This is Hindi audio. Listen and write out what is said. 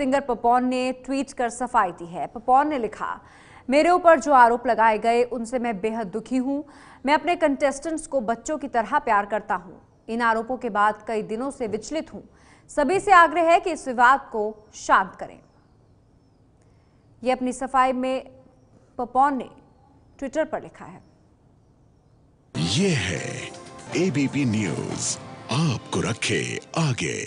सिंगर पपॉन ने ट्वीट कर सफाई दी है पपॉन ने लिखा मेरे ऊपर जो आरोप लगाए गए उनसे मैं बेहद दुखी हूं मैं अपने कंटेस्टेंट्स को बच्चों की तरह प्यार करता हूं इन आरोपों के बाद कई दिनों से विचलित हूं सभी से आग्रह है कि इस विवाद को शांत करें यह अपनी सफाई में पपॉन ने ट्विटर पर लिखा है ये है एबीपी न्यूज आपको रखे आगे